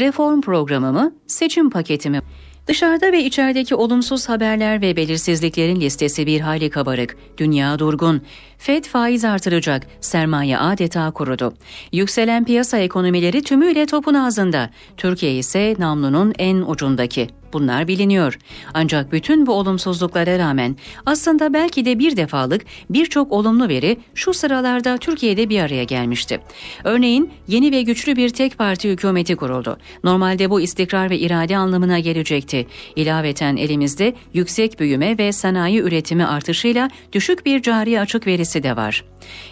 reform programımı, seçim paketimi. Dışarıda ve içerideki olumsuz haberler ve belirsizliklerin listesi bir hayli kabarık. Dünya durgun. Fed faiz artıracak. Sermaye adeta kurudu. Yükselen piyasa ekonomileri tümüyle topun ağzında. Türkiye ise namlunun en ucundaki. Bunlar biliniyor. Ancak bütün bu olumsuzluklara rağmen aslında belki de bir defalık birçok olumlu veri şu sıralarda Türkiye'de bir araya gelmişti. Örneğin yeni ve güçlü bir tek parti hükümeti kuruldu. Normalde bu istikrar ve irade anlamına gelecekti. İlaveten elimizde yüksek büyüme ve sanayi üretimi artışıyla düşük bir cari açık verisi de var.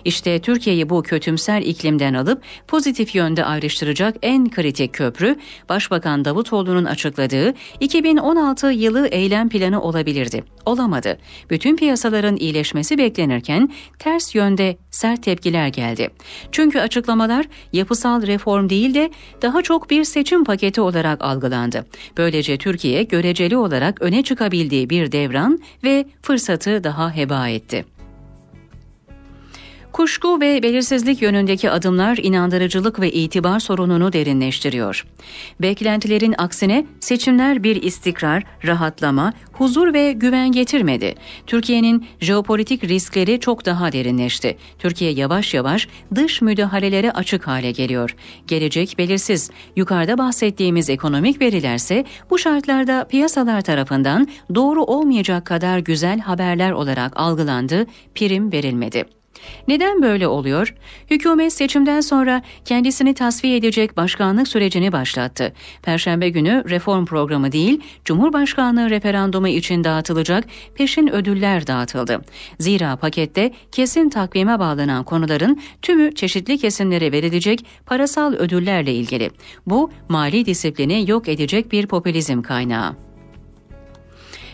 İşte Türkiye'yi bu kötümser iklimden alıp pozitif yönde ayrıştıracak en kritik köprü Başbakan Davutoğlu'nun açıkladığı 2016 yılı eylem planı olabilirdi. Olamadı. Bütün piyasaların iyileşmesi beklenirken ters yönde sert tepkiler geldi. Çünkü açıklamalar yapısal reform değil de daha çok bir seçim paketi olarak algılandı. Böylece Türkiye göreceli olarak öne çıkabildiği bir devran ve fırsatı daha heba etti. Kuşku ve belirsizlik yönündeki adımlar inandırıcılık ve itibar sorununu derinleştiriyor. Beklentilerin aksine seçimler bir istikrar, rahatlama, huzur ve güven getirmedi. Türkiye'nin jeopolitik riskleri çok daha derinleşti. Türkiye yavaş yavaş dış müdahalelere açık hale geliyor. Gelecek belirsiz. Yukarıda bahsettiğimiz ekonomik verilerse bu şartlarda piyasalar tarafından doğru olmayacak kadar güzel haberler olarak algılandı, prim verilmedi. Neden böyle oluyor? Hükümet seçimden sonra kendisini tasfiye edecek başkanlık sürecini başlattı. Perşembe günü reform programı değil, Cumhurbaşkanlığı referandumu için dağıtılacak peşin ödüller dağıtıldı. Zira pakette kesin takvime bağlanan konuların tümü çeşitli kesimlere verilecek parasal ödüllerle ilgili. Bu mali disiplini yok edecek bir popülizm kaynağı.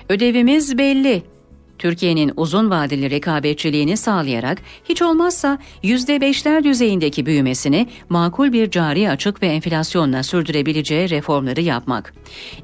Ödevimiz belli. Türkiye'nin uzun vadeli rekabetçiliğini sağlayarak hiç olmazsa %5'ler düzeyindeki büyümesini makul bir cari açık ve enflasyonla sürdürebileceği reformları yapmak.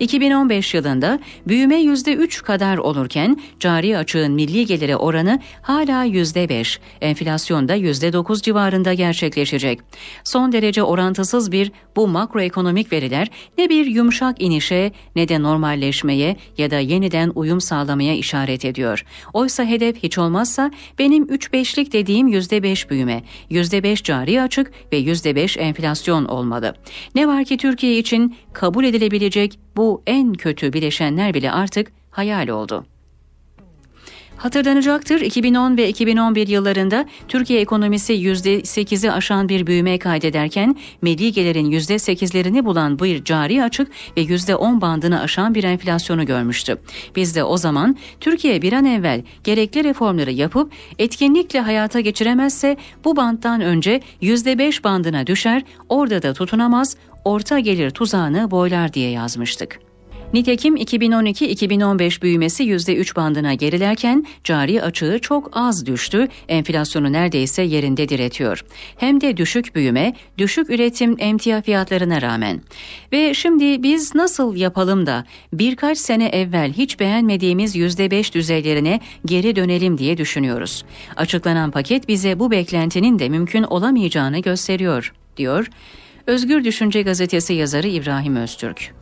2015 yılında büyüme %3 kadar olurken cari açığın milli gelire oranı hala %5, enflasyonda %9 civarında gerçekleşecek. Son derece orantısız bir bu makroekonomik veriler ne bir yumuşak inişe ne de normalleşmeye ya da yeniden uyum sağlamaya işaret ediyor diyor. Oysa hedef hiç olmazsa benim 3-5'lik dediğim %5 büyüme, %5 cari açık ve %5 enflasyon olmalı. Ne var ki Türkiye için kabul edilebilecek bu en kötü bileşenler bile artık hayal oldu. Hatırlanacaktır 2010 ve 2011 yıllarında Türkiye ekonomisi %8'i aşan bir büyüme kaydederken milli gelirin %8'lerini bulan bu cari açık ve %10 bandını aşan bir enflasyonu görmüştü. Biz de o zaman Türkiye bir an evvel gerekli reformları yapıp etkinlikle hayata geçiremezse bu banttan önce %5 bandına düşer, orada da tutunamaz, orta gelir tuzağını boylar diye yazmıştık. Nitekim 2012-2015 büyümesi %3 bandına gerilerken cari açığı çok az düştü, enflasyonu neredeyse yerinde diretiyor. Hem de düşük büyüme, düşük üretim emtia fiyatlarına rağmen. Ve şimdi biz nasıl yapalım da birkaç sene evvel hiç beğenmediğimiz %5 düzeylerine geri dönelim diye düşünüyoruz. Açıklanan paket bize bu beklentinin de mümkün olamayacağını gösteriyor, diyor Özgür Düşünce Gazetesi yazarı İbrahim Öztürk.